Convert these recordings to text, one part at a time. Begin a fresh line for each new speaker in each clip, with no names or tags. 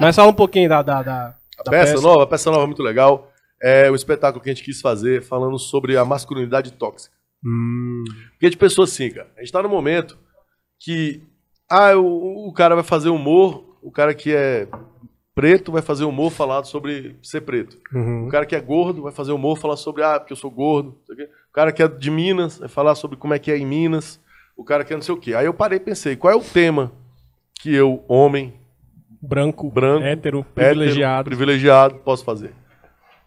Mas fala um pouquinho da, da, da, da peça, peça, nova, a peça nova é muito legal. É o espetáculo que a gente quis fazer falando sobre a masculinidade tóxica. Hum. Porque de pessoa assim, cara, a gente tá num momento que ah, o, o cara vai fazer humor, o cara que é preto vai fazer humor falado sobre ser preto. Uhum. O cara que é gordo vai fazer humor falar sobre, ah, porque eu sou gordo. O cara que é de Minas vai falar sobre como é que é em Minas. O cara que é não sei o quê. Aí eu parei e pensei, qual é o tema que eu, homem, branco, branco hétero, privilegiado. Hétero, privilegiado, posso fazer.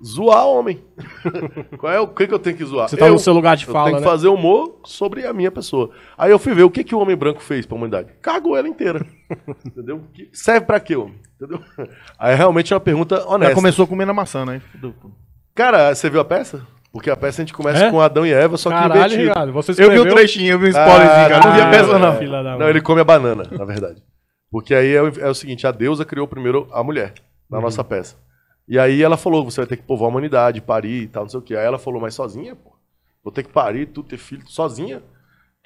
Zoar homem. Qual é o que, que eu tenho que zoar? Você tá eu, no seu lugar de fala, eu tenho né? que fazer humor sobre a minha pessoa. Aí eu fui ver o que, que o homem branco fez pra humanidade. Cagou ela inteira. Entendeu? Que serve pra quê, homem? Entendeu? Aí é realmente é uma pergunta honesta. Já começou comendo a maçã, né? Cara, você viu a peça? Porque a peça a gente começa é? com Adão e Eva, só Caralho, que invertido. Ricardo, você Eu vi um trechinho, eu vi um spoilerzinho, ah, cara. Não vi a peça, não. É. Não, ele come a banana, na verdade. Porque aí é, o, é o seguinte, a deusa criou primeiro a mulher na uhum. nossa peça. E aí ela falou, você vai ter que povoar a humanidade, parir e tal, não sei o quê. Aí ela falou, mas sozinha, pô? Vou ter que parir, tu ter filho, sozinha?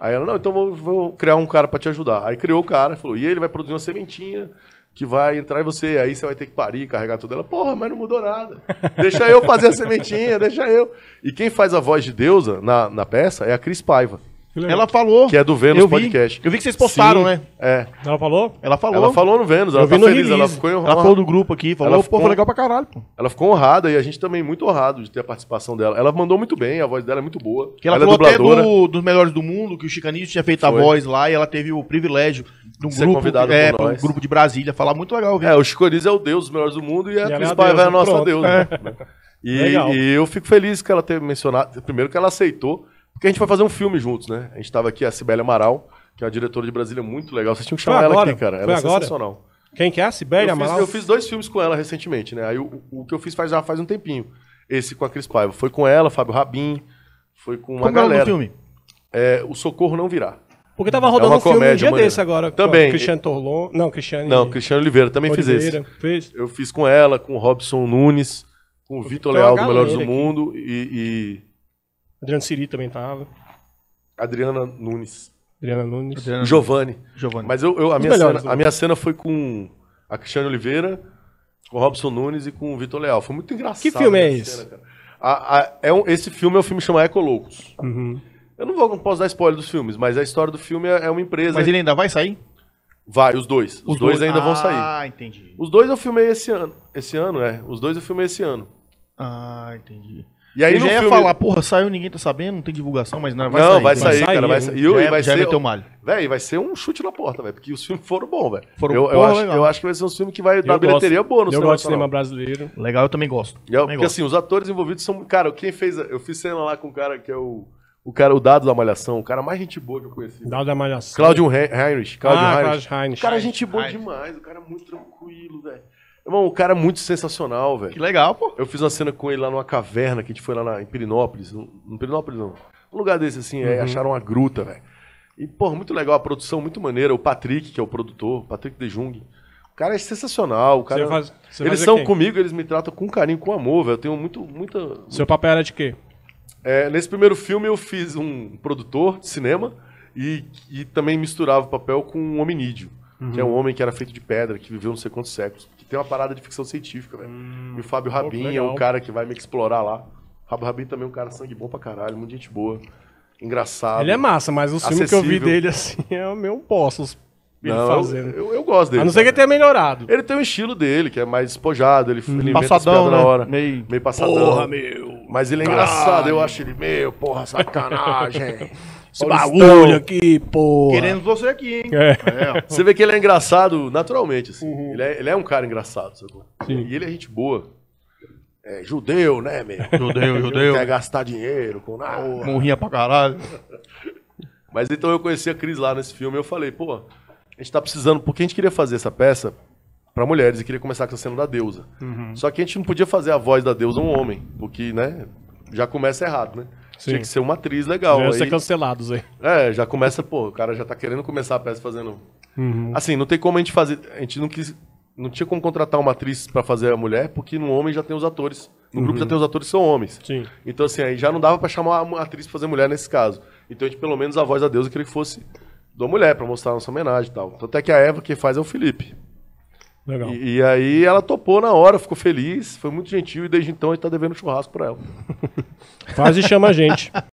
Aí ela, não, então vou, vou criar um cara para te ajudar. Aí criou o cara, falou, e ele vai produzir uma sementinha que vai entrar em você, aí você vai ter que parir, carregar tudo. Ela, porra, mas não mudou nada. Deixa eu fazer a sementinha, deixa eu. E quem faz a voz de deusa na, na peça é a Cris Paiva. Ela falou. Que é do Vênus eu vi, Podcast. Eu vi que vocês postaram, Sim. né? É. Ela falou? Ela falou. Ela falou no Vênus, ela eu tá feliz, ela ficou honrada. Ela falou do grupo aqui, falou, ela ficou, pô, foi legal pra caralho, pô. Ela ficou honrada e a gente também muito honrado de ter a participação dela. Ela mandou muito bem, a voz dela é muito boa. Que ela, ela é falou é até do, dos melhores do mundo, que o Chicaninho tinha feito foi. a voz lá e ela teve o privilégio de um Ser grupo, convidado é, por um grupo de Brasília, falar muito legal. Viu? É, o Chicaninho é o deus dos melhores do mundo e, e a Cris é a nossa deusa. É. Né?
E
eu fico feliz que ela tenha mencionado, primeiro que ela aceitou, porque a gente foi fazer um filme juntos, né? A gente tava aqui, a Sibélia Amaral, que é uma diretora de Brasília muito legal. Vocês tinham que chamar ela aqui, cara. Ela é agora. sensacional. Quem que é? A Sibélia Amaral? eu fiz dois filmes com ela recentemente, né? Aí o, o que eu fiz faz, já faz um tempinho. Esse com a Cris Paiva. Foi com ela, Fábio Rabin, foi com uma Como galera. Qual é o filme? É, o Socorro Não Virá. Porque tava rodando é um filme um dia maneira. desse agora. Também. Cristiano Torlon. Não, Cristiano. Não, Cristiano Oliveira também Oliveira, fiz esse. Fez. Eu fiz com ela, com o Robson Nunes, com o Vitor Leal do Melhores do aqui. Mundo e, e Adriano Siri também tava. Adriana Nunes. Adriana Nunes. Adriana Giovanni. Giovanni. Mas eu, eu a, minha melhores, cena, a né? minha cena foi com a Cristiane Oliveira, com o Robson Nunes e com o Vitor Leal. Foi muito engraçado. Que filme é esse? Cena, a, a, é um, esse filme é um filme chamado Ecoloucos. Uhum. Eu não, vou, não posso dar spoiler dos filmes, mas a história do filme é, é uma empresa. Mas ele ainda vai sair? Vai, os dois. Os, os dois, dois, ainda ah, vão sair. Ah, entendi. Os dois eu é filmei é esse ano. Esse ano, é. Os dois eu é filmei esse ano. Ah, entendi. E aí eu já ia filme... falar, porra, saiu, ninguém tá sabendo, não tem divulgação, mas não vai não, sair. Não, vai sair, cara. Vai sair. E, vai já ser, meteu malho. Véi, vai ser um chute na porta, velho, porque os filmes foram bons, velho. Foram eu, eu, acho, eu acho que vai ser um filme que vai eu dar gosto. bilheteria boa no Eu gosto de cinema brasileiro. Legal, eu também gosto. Eu, é, também porque gosto. assim, os atores envolvidos são... Cara, quem fez... Eu fiz cena lá com o cara que é o... O cara, o Dado da Malhação, o cara mais gente boa que eu conheci. Dado da Malhação. Claudio Heinrich. Claudio ah, Heinrich. Heinrich. O cara é gente boa Heinrich. demais, o cara é muito tranquilo, velho. Irmão, o cara é muito sensacional, velho. Que legal, pô. Eu fiz uma cena com ele lá numa caverna, que a gente foi lá na, em Pirinópolis. Em Pirinópolis, não. Um lugar desse, assim, é, uhum. é, acharam uma gruta, velho. E, pô, muito legal a produção, muito maneira. O Patrick, que é o produtor, Patrick De Jung. O cara é sensacional. O cara... Você faz, eles são quem? comigo, eles me tratam com carinho, com amor, velho. Eu tenho muito, muita... Seu muito... papel era de quê? É, nesse primeiro filme eu fiz um produtor de cinema e, e também misturava o papel com um hominídeo, uhum. que é um uhum. homem que era feito de pedra, que viveu não sei quantos séculos tem uma parada de ficção científica, velho. Hum, e o Fábio Rabin é um cara que vai me explorar lá. Fábio Rabin também é um cara sangue bom pra caralho, muita gente boa. Engraçado. Ele é massa, mas o filme que eu vi dele, assim, é o meu posso Ele não, fazendo. Eu, eu, gosto dele. A não ser que ele tenha melhorado. Ele tem um estilo dele, que é mais espojado ele, hum, ele passadão, né? na hora. Meio, meio passadão. Porra, meu. Mas ele é engraçado, eu acho ele meio, porra, sacanagem. Esse Paulistão. bagulho aqui, pô. Querendo você aqui, hein? É. É. Você vê que ele é engraçado naturalmente, assim. Uhum. Ele, é, ele, é, um cara engraçado, sacou? Sim. E ele é gente boa. É judeu, né, meu? Judeu, judeu. Quer gastar dinheiro com nada. Morrinha pra caralho. Mas então eu conheci a Cris lá nesse filme e eu falei, pô, a gente tá precisando, porque a gente queria fazer essa peça para mulheres e queria começar com a cena da deusa. Uhum. Só que a gente não podia fazer a voz da deusa um homem, porque, né, já começa errado, né? Sim. Tinha que ser uma atriz legal. Já ser cancelados aí. É, já começa, pô, o cara já tá querendo começar a peça fazendo. Uhum. Assim, não tem como a gente fazer. A gente não quis. Não tinha como contratar uma atriz para fazer a mulher, porque no homem já tem os atores. No uhum. grupo já tem os atores que são homens. Sim. Então, assim, aí já não dava para chamar uma atriz pra fazer mulher nesse caso. Então, a gente, pelo menos, a voz a Deus eu queria que fosse da mulher, para mostrar a nossa homenagem e tal. Tanto é que a Eva que faz é o Felipe. Legal. E, e, aí ela topou na hora, ficou feliz, foi muito gentil e desde então a gente tá devendo churrasco para ela. Faz e chama a gente.